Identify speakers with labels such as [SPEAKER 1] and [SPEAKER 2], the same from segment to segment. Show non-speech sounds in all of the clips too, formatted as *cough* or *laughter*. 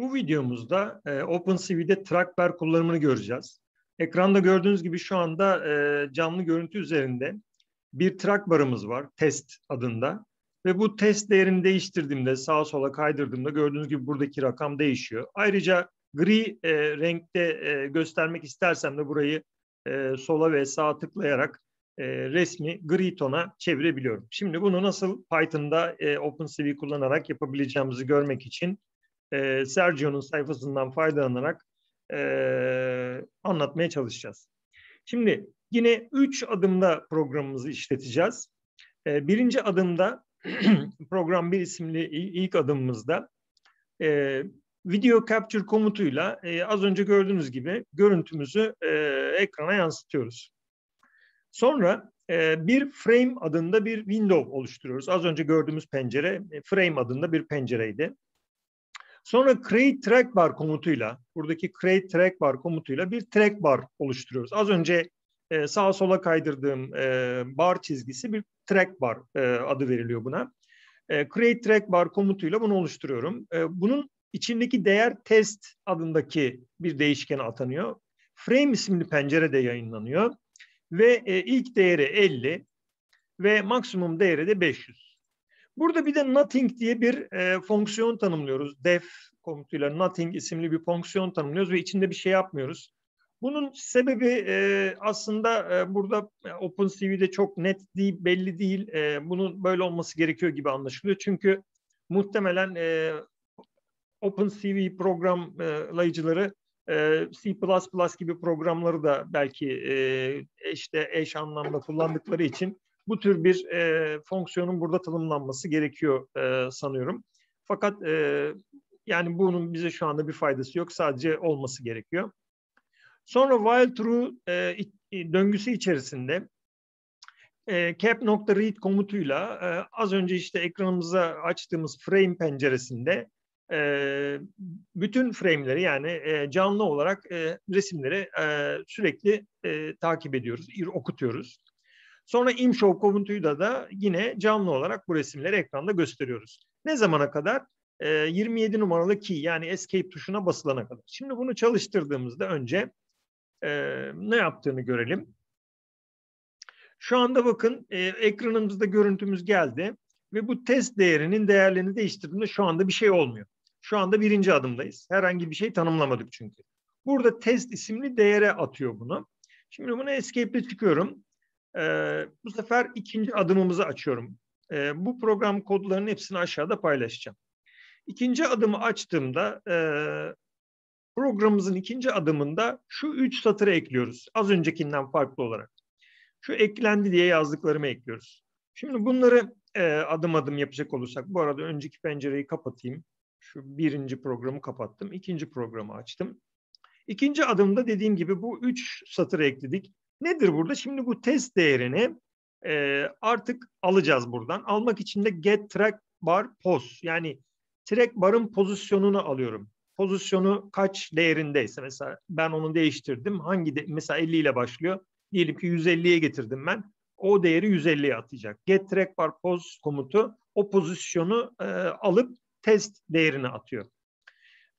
[SPEAKER 1] Bu videomuzda e, OpenCV'de trackbar kullanımını göreceğiz. Ekranda gördüğünüz gibi şu anda e, canlı görüntü üzerinde bir trackbarımız var test adında. Ve bu test değerini değiştirdiğimde sağa sola kaydırdığımda gördüğünüz gibi buradaki rakam değişiyor. Ayrıca gri e, renkte e, göstermek istersem de burayı e, sola ve sağa tıklayarak e, resmi gri tona çevirebiliyorum. Şimdi bunu nasıl Python'da e, OpenCV kullanarak yapabileceğimizi görmek için e, Sergio'nun sayfasından faydalanarak e, anlatmaya çalışacağız. Şimdi yine üç adımda programımızı işleteceğiz. E, birinci adımda *clears throat* program bir isimli ilk adımımızda e, video capture komutuyla e, az önce gördüğünüz gibi görüntümüzü e, ekrana yansıtıyoruz. Sonra e, bir frame adında bir window oluşturuyoruz. Az önce gördüğümüz pencere frame adında bir pencereydi. Sonra create track bar komutuyla, buradaki create track bar komutuyla bir track bar oluşturuyoruz. Az önce e, sağa sola kaydırdığım e, bar çizgisi bir track bar e, adı veriliyor buna. E, create track bar komutuyla bunu oluşturuyorum. E, bunun içindeki değer test adındaki bir değişkene atanıyor. Frame isimli pencerede yayınlanıyor ve e, ilk değeri 50 ve maksimum değeri de 500. Burada bir de nothing diye bir e, fonksiyon tanımlıyoruz. Def komutuyla nothing isimli bir fonksiyon tanımlıyoruz ve içinde bir şey yapmıyoruz. Bunun sebebi e, aslında e, burada e, OpenCV'de çok net değil, belli değil. E, bunun böyle olması gerekiyor gibi anlaşılıyor. Çünkü muhtemelen e, OpenCV programlayıcıları e, C++ gibi programları da belki e, işte eş anlamda kullandıkları için bu tür bir e, fonksiyonun burada tanımlanması gerekiyor e, sanıyorum. Fakat e, yani bunun bize şu anda bir faydası yok. Sadece olması gerekiyor. Sonra while true e, döngüsü içerisinde e, cap.read komutuyla e, az önce işte ekranımıza açtığımız frame penceresinde e, bütün frame'leri yani e, canlı olarak e, resimleri e, sürekli e, takip ediyoruz, okutuyoruz. Sonra ImShow Coventry'da da yine canlı olarak bu resimleri ekranda gösteriyoruz. Ne zamana kadar? 27 ee, numaralı key yani escape tuşuna basılana kadar. Şimdi bunu çalıştırdığımızda önce e, ne yaptığını görelim. Şu anda bakın e, ekranımızda görüntümüz geldi ve bu test değerinin değerlerini değiştirdiğinde şu anda bir şey olmuyor. Şu anda birinci adımdayız. Herhangi bir şey tanımlamadık çünkü. Burada test isimli değere atıyor bunu. Şimdi bunu escape'le çıkıyorum. Ee, bu sefer ikinci adımımızı açıyorum. Ee, bu program kodlarının hepsini aşağıda paylaşacağım. İkinci adımı açtığımda e, programımızın ikinci adımında şu üç satırı ekliyoruz. Az öncekinden farklı olarak. Şu eklendi diye yazdıklarımı ekliyoruz. Şimdi bunları e, adım adım yapacak olursak, bu arada önceki pencereyi kapatayım. Şu birinci programı kapattım, ikinci programı açtım. İkinci adımda dediğim gibi bu üç satırı ekledik. Nedir burada? Şimdi bu test değerini e, artık alacağız buradan. Almak için de get track bar pos yani track barın pozisyonunu alıyorum. Pozisyonu kaç değerindeyse mesela ben onu değiştirdim. Hangi de, mesela 50 ile başlıyor. Diyelim ki 150'ye getirdim ben. O değeri 150'ye atacak. Get track bar pos komutu o pozisyonu e, alıp test değerini atıyor.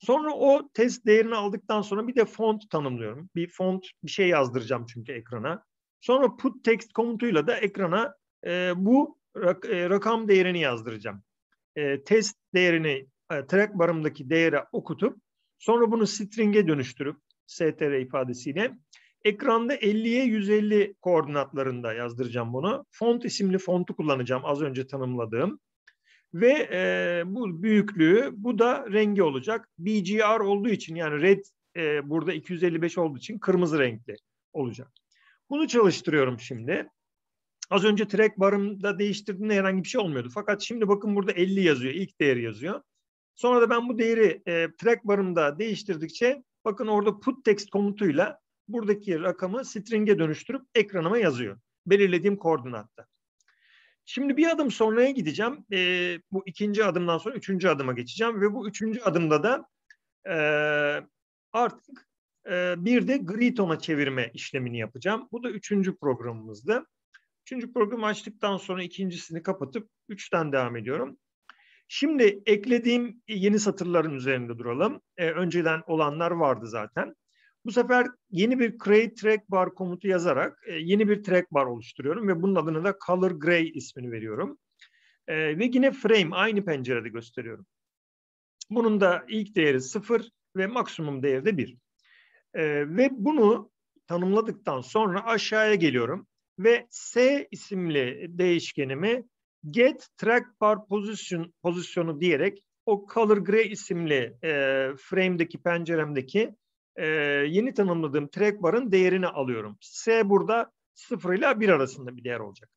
[SPEAKER 1] Sonra o test değerini aldıktan sonra bir de font tanımlıyorum. Bir font bir şey yazdıracağım çünkü ekrana. Sonra put text komutuyla da ekrana e, bu rak, e, rakam değerini yazdıracağım. E, test değerini e, track barımdaki değere okutup sonra bunu string'e dönüştürüp str ifadesiyle ekranda 50'ye 150 koordinatlarında yazdıracağım bunu. Font isimli fontu kullanacağım az önce tanımladığım. Ve e, bu büyüklüğü, bu da rengi olacak. BGR olduğu için yani red e, burada 255 olduğu için kırmızı renkli olacak. Bunu çalıştırıyorum şimdi. Az önce track barımda değiştirdiğimde herhangi bir şey olmuyordu. Fakat şimdi bakın burada 50 yazıyor, ilk değer yazıyor. Sonra da ben bu değeri e, track barımda değiştirdikçe bakın orada put text komutuyla buradaki rakamı string'e dönüştürüp ekranıma yazıyor. Belirlediğim koordinatta. Şimdi bir adım sonraya gideceğim. E, bu ikinci adımdan sonra üçüncü adıma geçeceğim ve bu üçüncü adımda da e, artık e, bir de gri tona çevirme işlemini yapacağım. Bu da üçüncü programımızdı. Üçüncü programı açtıktan sonra ikincisini kapatıp üçten devam ediyorum. Şimdi eklediğim yeni satırların üzerinde duralım. E, önceden olanlar vardı zaten. Bu sefer yeni bir create track bar komutu yazarak e, yeni bir track bar oluşturuyorum ve bunun adını da color gray ismini veriyorum. E, ve yine frame aynı pencerede gösteriyorum. Bunun da ilk değeri 0 ve maksimum değeri de 1. E, ve bunu tanımladıktan sonra aşağıya geliyorum ve S isimli değişkenimi get track bar position pozisyonu diyerek o color gray isimli e, frame'deki penceremdeki e, yeni tanımladığım track bar'ın değerini alıyorum. S burada 0 ile 1 arasında bir değer olacak.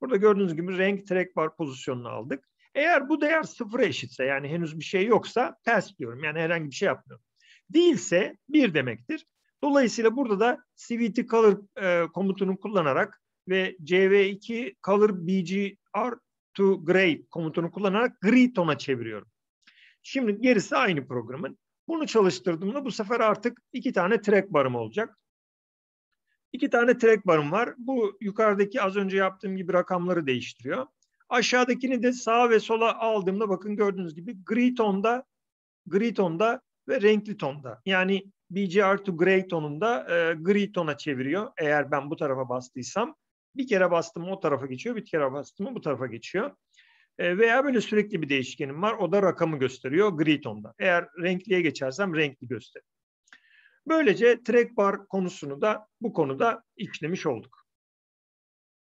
[SPEAKER 1] Burada gördüğünüz gibi renk track bar pozisyonunu aldık. Eğer bu değer sıfıra eşitse yani henüz bir şey yoksa pass diyorum. Yani herhangi bir şey yapmıyorum. Değilse 1 demektir. Dolayısıyla burada da CVT color e, komutunu kullanarak ve CV2 color BGR to gray komutunu kullanarak gri tona çeviriyorum. Şimdi gerisi aynı programın. Bunu çalıştırdığımda bu sefer artık iki tane track barım olacak. İki tane track barım var. Bu yukarıdaki az önce yaptığım gibi rakamları değiştiriyor. Aşağıdakini de sağa ve sola aldığımda bakın gördüğünüz gibi gri tonda, gri tonda ve renkli tonda. Yani BGR to gray tonunda e, gri tona çeviriyor. Eğer ben bu tarafa bastıysam bir kere bastım o tarafa geçiyor, bir kere bastım bu tarafa geçiyor. E, veya böyle sürekli bir değişkenim var. O da rakamı gösteriyor gri tonda. Eğer renkliye geçersem renkli gösterir. Böylece track bar konusunu da bu konuda işlemiş olduk.